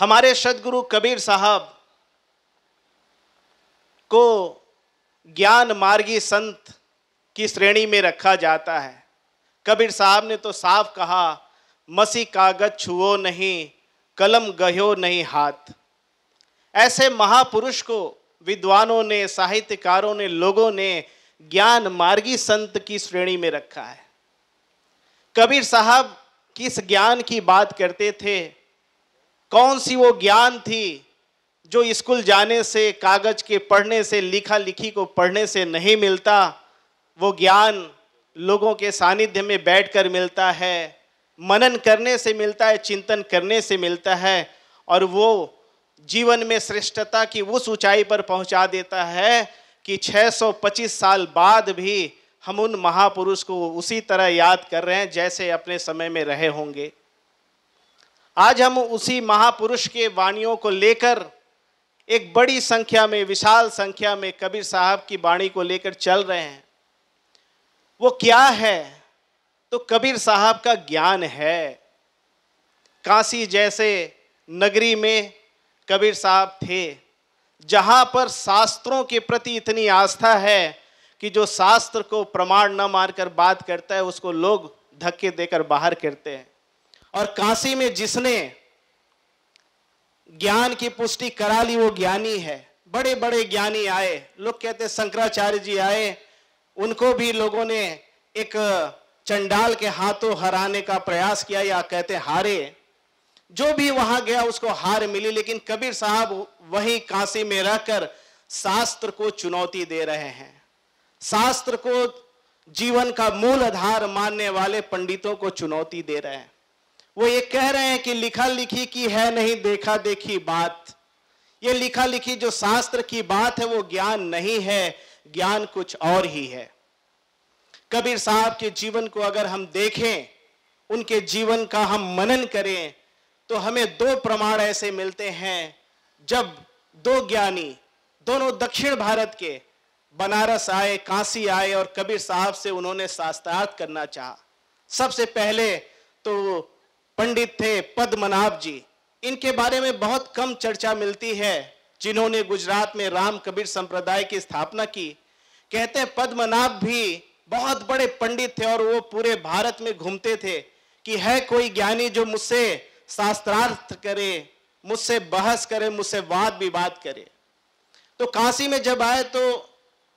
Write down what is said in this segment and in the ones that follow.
हमारे सदगुरु कबीर साहब को ज्ञान मार्गी संत की श्रेणी में रखा जाता है कबीर साहब ने तो साफ कहा मसी कागज छुओ नहीं कलम गहो नहीं हाथ ऐसे महापुरुष को विद्वानों ने साहित्यकारों ने लोगों ने ज्ञान मार्गी संत की श्रेणी में रखा है कबीर साहब किस ज्ञान की बात करते थे कौन सी वो ज्ञान थी जो स्कूल जाने से कागज के पढ़ने से लिखा लिखी को पढ़ने से नहीं मिलता वो ज्ञान लोगों के सानिध्य में बैठकर मिलता है मनन करने से मिलता है चिंतन करने से मिलता है और वो जीवन में श्रेष्ठता की उस ऊंचाई पर पहुंचा देता है कि 625 साल बाद भी हम उन महापुरुष को उसी तरह याद कर रहे हैं जैसे अपने समय में रहे होंगे आज हम उसी महापुरुष के वाणियों को लेकर एक बड़ी संख्या में विशाल संख्या में कबीर साहब की वाणी को लेकर चल रहे हैं वो क्या है तो कबीर साहब का ज्ञान है काशी जैसे नगरी में कबीर साहब थे जहाँ पर शास्त्रों के प्रति इतनी आस्था है कि जो शास्त्र को प्रमाण न मारकर बात करता है उसको लोग धक्के देकर बाहर करते हैं और काशी में जिसने ज्ञान की पुष्टि करा ली वो ज्ञानी है बड़े बड़े ज्ञानी आए लोग कहते शंकराचार्य जी आए उनको भी लोगों ने एक चंडाल के हाथों हराने का प्रयास किया या कहते हारे जो भी वहां गया उसको हार मिली लेकिन कबीर साहब वही काशी में रहकर शास्त्र को चुनौती दे रहे हैं शास्त्र को जीवन का मूल आधार मानने वाले पंडितों को चुनौती दे रहे हैं वो ये कह रहे हैं कि लिखा लिखी की है नहीं देखा देखी बात ये लिखा लिखी जो शास्त्र की बात है वो ज्ञान नहीं है ज्ञान कुछ और ही है कबीर साहब के जीवन को अगर हम देखें उनके जीवन का हम मनन करें तो हमें दो प्रमाण ऐसे मिलते हैं जब दो ज्ञानी दोनों दक्षिण भारत के बनारस आए काशी आए और कबीर साहब से उन्होंने शास्त्रार्थ करना चाहा सबसे पहले तो पंडित थे पद्मनाभ जी इनके बारे में बहुत कम चर्चा मिलती है जिन्होंने गुजरात में राम कबीर संप्रदाय की स्थापना की कहते हैं पद्मनाभ भी बहुत बड़े पंडित थे और वो पूरे भारत में घूमते थे कि है कोई ज्ञानी जो मुझसे शास्त्रार्थ करे मुझसे बहस करे मुझसे वाद विवाद करे तो काशी में जब आए तो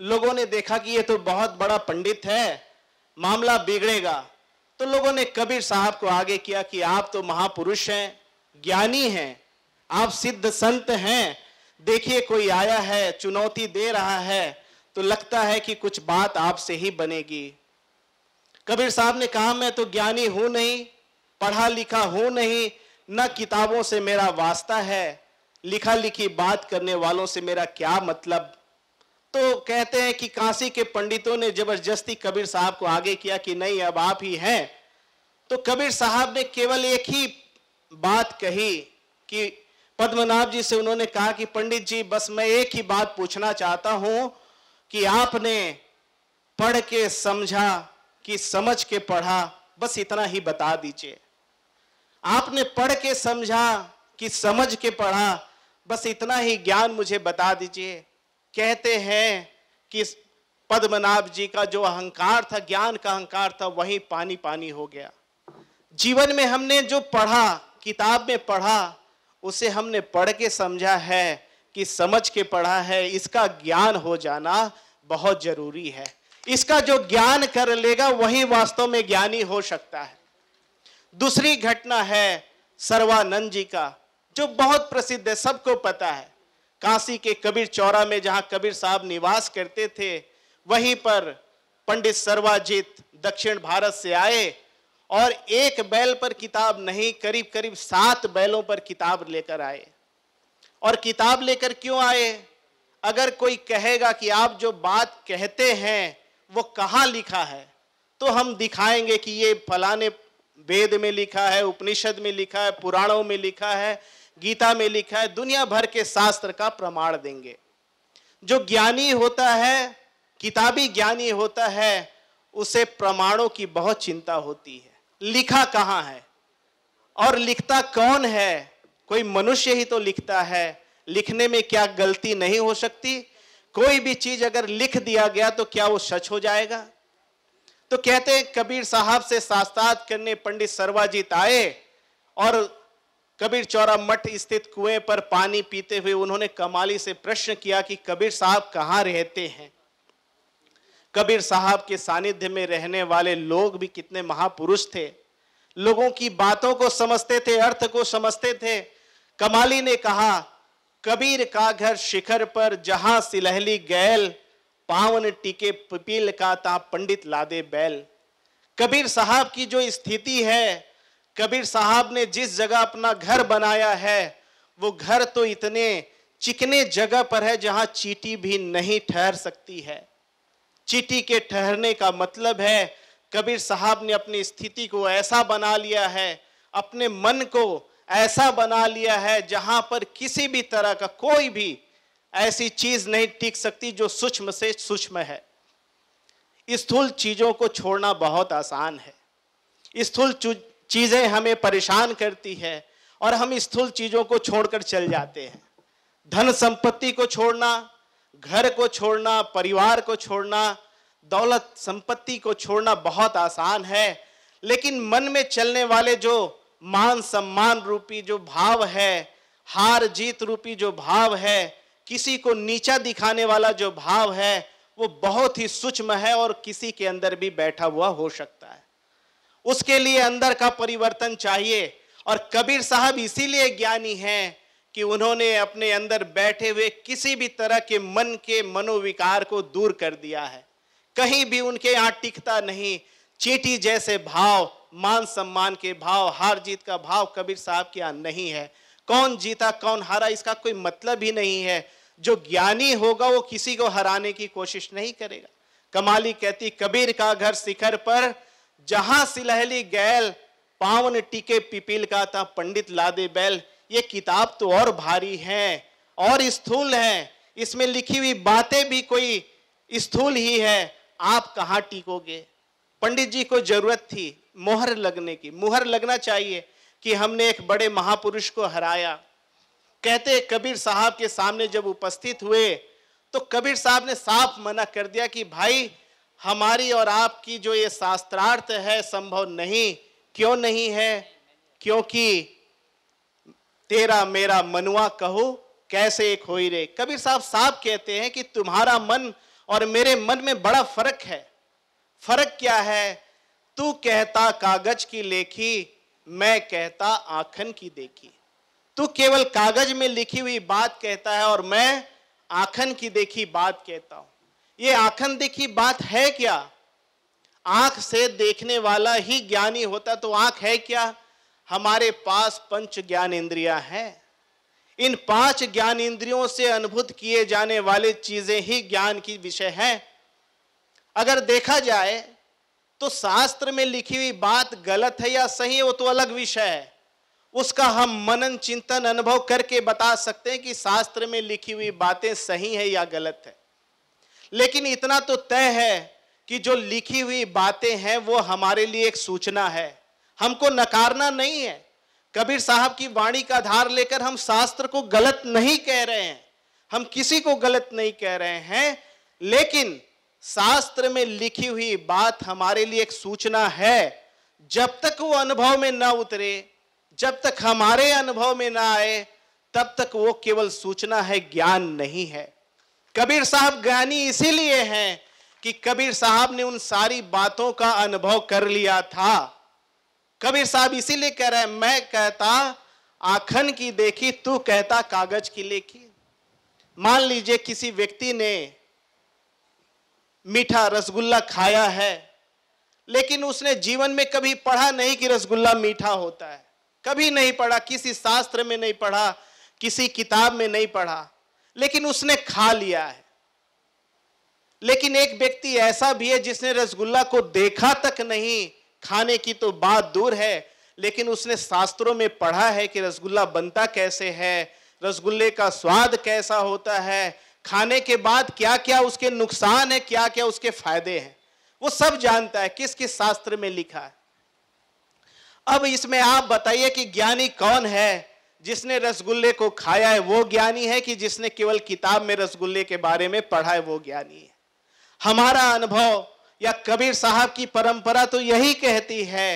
लोगों ने देखा कि ये तो बहुत बड़ा पंडित है मामला बिगड़ेगा तो लोगों ने कबीर साहब को आगे किया कि आप तो महापुरुष हैं ज्ञानी हैं आप सिद्ध संत हैं देखिए कोई आया है चुनौती दे रहा है तो लगता है कि कुछ बात आपसे ही बनेगी कबीर साहब ने कहा मैं तो ज्ञानी हूं नहीं पढ़ा लिखा हूं नहीं न किताबों से मेरा वास्ता है लिखा लिखी बात करने वालों से मेरा क्या मतलब तो कहते हैं कि काशी के पंडितों ने जबरदस्ती कबीर साहब को आगे किया कि नहीं अब आप ही हैं तो कबीर साहब ने केवल एक ही बात कही कि पद्मनाभ जी से उन्होंने कहा कि पंडित जी बस मैं एक ही बात पूछना चाहता हूं कि आपने पढ़ के समझा कि समझ के पढ़ा बस इतना ही बता दीजिए आपने पढ़ के समझा कि समझ के पढ़ा बस इतना ही ज्ञान मुझे बता दीजिए कहते हैं कि पद्मनाभ जी का जो अहंकार था ज्ञान का अहंकार था वही पानी पानी हो गया जीवन में हमने जो पढ़ा किताब में पढ़ा उसे हमने पढ़ के समझा है कि समझ के पढ़ा है इसका ज्ञान हो जाना बहुत जरूरी है इसका जो ज्ञान कर लेगा वही वास्तव में ज्ञानी हो सकता है दूसरी घटना है सर्वानंद जी का जो बहुत प्रसिद्ध है सबको पता है काशी के कबीर चौरा में जहां कबीर साहब निवास करते थे वहीं पर पंडित सर्वाजीत दक्षिण भारत से आए और एक बैल पर किताब नहीं करीब करीब सात बैलों पर किताब लेकर आए और किताब लेकर क्यों आए अगर कोई कहेगा कि आप जो बात कहते हैं वो कहाँ लिखा है तो हम दिखाएंगे कि ये फलाने वेद में लिखा है उपनिषद में लिखा है पुराणों में लिखा है गीता में लिखा है दुनिया भर के शास्त्र का प्रमाण देंगे जो ज्ञानी होता है किताबी ज्ञानी होता है उसे प्रमाणों की बहुत चिंता होती है लिखा कहाँ है और लिखता कौन है कोई मनुष्य ही तो लिखता है लिखने में क्या गलती नहीं हो सकती कोई भी चीज अगर लिख दिया गया तो क्या वो सच हो जाएगा तो कहते कबीर साहब से शास्त्रार्थ करने पंडित सर्वाजीत आए और कबीर चौरा मठ स्थित कुएं पर पानी पीते हुए उन्होंने कमाली से प्रश्न किया कि कबीर साहब कहाँ रहते हैं कबीर साहब के सानिध्य में रहने वाले लोग भी कितने महापुरुष थे लोगों की बातों को समझते थे अर्थ को समझते थे कमाली ने कहा कबीर का घर शिखर पर जहां सिलहली गैल पावन टीके पील का ता पंडित लादे बैल कबीर साहब की जो स्थिति है कबीर साहब ने जिस जगह अपना घर बनाया है वो घर तो इतने चिकने जगह पर है जहां चीटी भी नहीं ठहर सकती है चीटी के ठहरने का मतलब है कबीर साहब ने अपनी स्थिति को ऐसा बना लिया है अपने मन को ऐसा बना लिया है जहां पर किसी भी तरह का कोई भी ऐसी चीज नहीं टिक सकती जो सूक्ष्म से सूक्ष्म है स्थूल चीजों को छोड़ना बहुत आसान है स्थूल चीज़ें हमें परेशान करती है और हम स्थूल चीज़ों को छोड़कर चल जाते हैं धन संपत्ति को छोड़ना घर को छोड़ना परिवार को छोड़ना दौलत संपत्ति को छोड़ना बहुत आसान है लेकिन मन में चलने वाले जो मान सम्मान रूपी जो भाव है हार जीत रूपी जो भाव है किसी को नीचा दिखाने वाला जो भाव है वो बहुत ही सूक्ष्म है और किसी के अंदर भी बैठा हुआ हो सकता है उसके लिए अंदर का परिवर्तन चाहिए और कबीर साहब इसीलिए ज्ञानी हैं कि उन्होंने अपने अंदर बैठे हुए किसी भी तरह के मन के मनोविकार को दूर कर दिया है कहीं भी उनके यहाँ टिकता नहीं चीटी जैसे भाव मान सम्मान के भाव हार जीत का भाव कबीर साहब के यहाँ नहीं है कौन जीता कौन हारा इसका कोई मतलब ही नहीं है जो ज्ञानी होगा वो किसी को हराने की कोशिश नहीं करेगा कमाली कहती कबीर का घर शिखर पर जहां सिलहली गैल पावन टीके पिपील का था पंडित लादे बैल ये किताब तो और भारी है और स्थूल है इसमें लिखी हुई बातें भी कोई स्थूल ही है आप कहाँ टिकोगे पंडित जी को जरूरत थी मोहर लगने की मोहर लगना चाहिए कि हमने एक बड़े महापुरुष को हराया कहते कबीर साहब के सामने जब उपस्थित हुए तो कबीर साहब ने साफ मना कर दिया कि भाई हमारी और आपकी जो ये शास्त्रार्थ है संभव नहीं क्यों नहीं है क्योंकि तेरा मेरा मनुआ कहो कैसे एक हो ही रे कबीर साहब साहब कहते हैं कि तुम्हारा मन और मेरे मन में बड़ा फर्क है फर्क क्या है तू कहता कागज की लेखी मैं कहता आखन की देखी तू केवल कागज में लिखी हुई बात कहता है और मैं आखन की देखी बात कहता हूं ये आखन देखी बात है क्या आंख से देखने वाला ही ज्ञानी होता तो आंख है क्या हमारे पास पंच ज्ञान इंद्रिया है इन पांच ज्ञान इंद्रियों से अनुभूत किए जाने वाले चीजें ही ज्ञान की विषय है अगर देखा जाए तो शास्त्र में लिखी हुई बात गलत है या सही है वो तो अलग विषय है उसका हम मनन चिंतन अनुभव करके बता सकते हैं कि शास्त्र में लिखी हुई बातें सही है या गलत है लेकिन इतना तो तय है कि जो लिखी हुई बातें हैं वो हमारे लिए एक सूचना है हमको नकारना नहीं है कबीर साहब की वाणी का आधार लेकर हम शास्त्र को गलत नहीं कह रहे हैं हम किसी को गलत नहीं कह रहे हैं लेकिन शास्त्र में लिखी हुई बात हमारे लिए एक सूचना है जब तक वो अनुभव में ना उतरे जब तक हमारे अनुभव में ना आए तब तक वो केवल सूचना है ज्ञान नहीं है कबीर साहब ज्ञानी इसीलिए हैं कि कबीर साहब ने उन सारी बातों का अनुभव कर लिया था कबीर साहब इसीलिए कह रहे हैं मैं कहता आखन की देखी तू कहता कागज की लेखी मान लीजिए किसी व्यक्ति ने मीठा रसगुल्ला खाया है लेकिन उसने जीवन में कभी पढ़ा नहीं कि रसगुल्ला मीठा होता है कभी नहीं पढ़ा किसी शास्त्र में नहीं पढ़ा किसी किताब में नहीं पढ़ा लेकिन उसने खा लिया है लेकिन एक व्यक्ति ऐसा भी है जिसने रसगुल्ला को देखा तक नहीं खाने की तो बात दूर है लेकिन उसने शास्त्रों में पढ़ा है कि रसगुल्ला बनता कैसे है रसगुल्ले का स्वाद कैसा होता है खाने के बाद क्या क्या उसके नुकसान है क्या क्या उसके फायदे हैं वो सब जानता है किस किस शास्त्र में लिखा है अब इसमें आप बताइए कि ज्ञानी कौन है जिसने रसगुल्ले को खाया है वो ज्ञानी है कि जिसने केवल किताब में रसगुल्ले के बारे में पढ़ा है वो ज्ञानी है हमारा अनुभव या कबीर साहब की परंपरा तो यही कहती है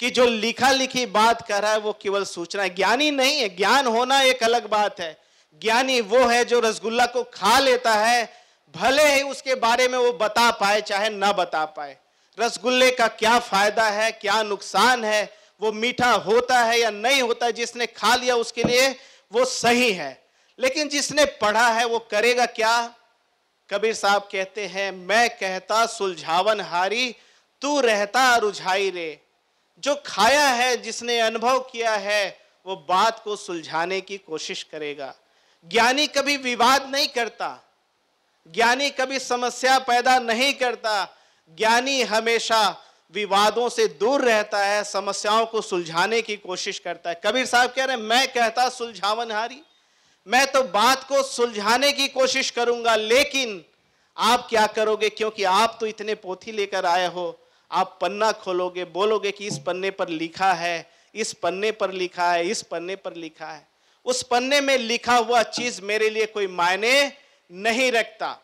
कि जो लिखा लिखी बात कर रहा है वो केवल सूचना है ज्ञानी नहीं है ज्ञान होना एक अलग बात है ज्ञानी वो है जो रसगुल्ला को खा लेता है भले ही उसके बारे में वो बता पाए चाहे ना बता पाए रसगुल्ले का क्या फायदा है क्या नुकसान है वो मीठा होता है या नहीं होता जिसने खा लिया उसके लिए वो सही है लेकिन जिसने पढ़ा है वो करेगा क्या कबीर साहब कहते हैं मैं कहता सुलझावन हारी तू रहता रुझाई रे जो खाया है जिसने अनुभव किया है वो बात को सुलझाने की कोशिश करेगा ज्ञानी कभी विवाद नहीं करता ज्ञानी कभी समस्या पैदा नहीं करता ज्ञानी हमेशा विवादों से दूर रहता है समस्याओं को सुलझाने की कोशिश करता है कबीर साहब कह रहे हैं मैं कहता सुलझावनहारी मैं तो बात को सुलझाने की कोशिश करूंगा लेकिन आप क्या करोगे क्योंकि आप तो इतने पोथी लेकर आए हो आप पन्ना खोलोगे बोलोगे कि इस पन्ने पर लिखा है इस पन्ने पर लिखा है इस पन्ने पर लिखा है उस पन्ने में लिखा हुआ चीज मेरे लिए कोई मायने नहीं रखता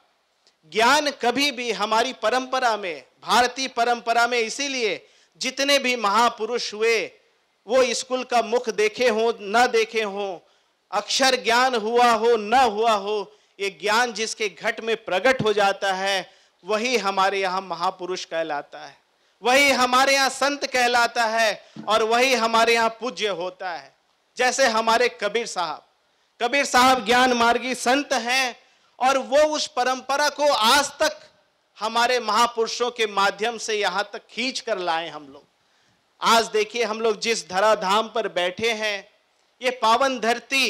ज्ञान कभी भी हमारी परंपरा में भारतीय परंपरा में इसीलिए जितने भी महापुरुष हुए वो स्कूल का मुख देखे हों न देखे हों अक्षर ज्ञान हुआ हो न हुआ हो ये ज्ञान जिसके घट में प्रकट हो जाता है वही हमारे यहाँ महापुरुष कहलाता है वही हमारे यहाँ संत कहलाता है और वही हमारे यहाँ पूज्य होता है जैसे हमारे कबीर साहब कबीर साहब ज्ञान मार्गी संत हैं और वो उस परंपरा को आज तक हमारे महापुरुषों के माध्यम से यहां तक खींच कर लाए हम लोग आज देखिए हम लोग जिस धराधाम पर बैठे हैं ये पावन धरती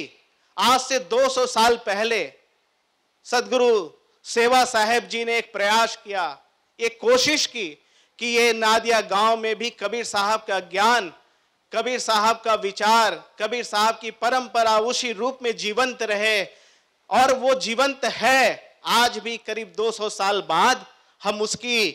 आज से 200 साल पहले सदगुरु सेवा साहेब जी ने एक प्रयास किया एक कोशिश की कि ये नादिया गांव में भी कबीर साहब का ज्ञान कबीर साहब का विचार कबीर साहब की परंपरा उसी रूप में जीवंत रहे और वो जीवंत है आज भी करीब 200 साल बाद हम उसकी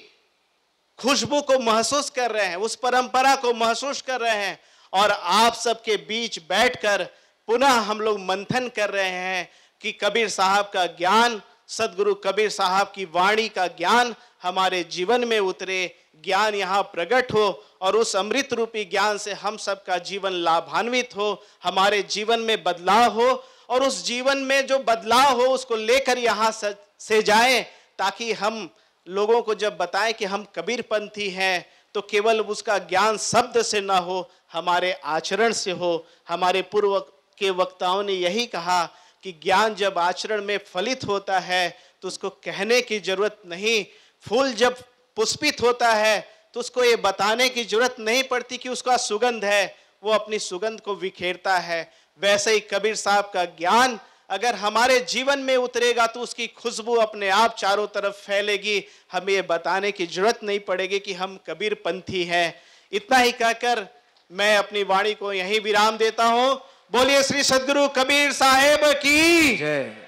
खुशबू को महसूस कर रहे हैं उस परंपरा को महसूस कर रहे हैं और आप सबके बीच बैठकर पुनः हम लोग मंथन कर रहे हैं कि कबीर साहब का ज्ञान सदगुरु कबीर साहब की वाणी का ज्ञान हमारे जीवन में उतरे ज्ञान यहाँ प्रकट हो और उस अमृत रूपी ज्ञान से हम सबका जीवन लाभान्वित हो हमारे जीवन में बदलाव हो और उस जीवन में जो बदलाव हो उसको लेकर यहाँ से जाएं ताकि हम लोगों को जब बताएं कि हम कबीरपंथी हैं तो केवल उसका ज्ञान शब्द से ना हो हमारे आचरण से हो हमारे पूर्व के वक्ताओं ने यही कहा कि ज्ञान जब आचरण में फलित होता है तो उसको कहने की जरूरत नहीं फूल जब पुष्पित होता है तो उसको ये बताने की जरूरत नहीं पड़ती कि उसका सुगंध है वो अपनी सुगंध को बिखेरता है वैसे ही कबीर साहब का ज्ञान अगर हमारे जीवन में उतरेगा तो उसकी खुशबू अपने आप चारों तरफ फैलेगी हमें ये बताने की जरूरत नहीं पड़ेगी कि हम कबीर पंथी हैं इतना ही कहकर मैं अपनी वाणी को यहीं विराम देता हूं बोलिए श्री सदगुरु कबीर साहेब की जय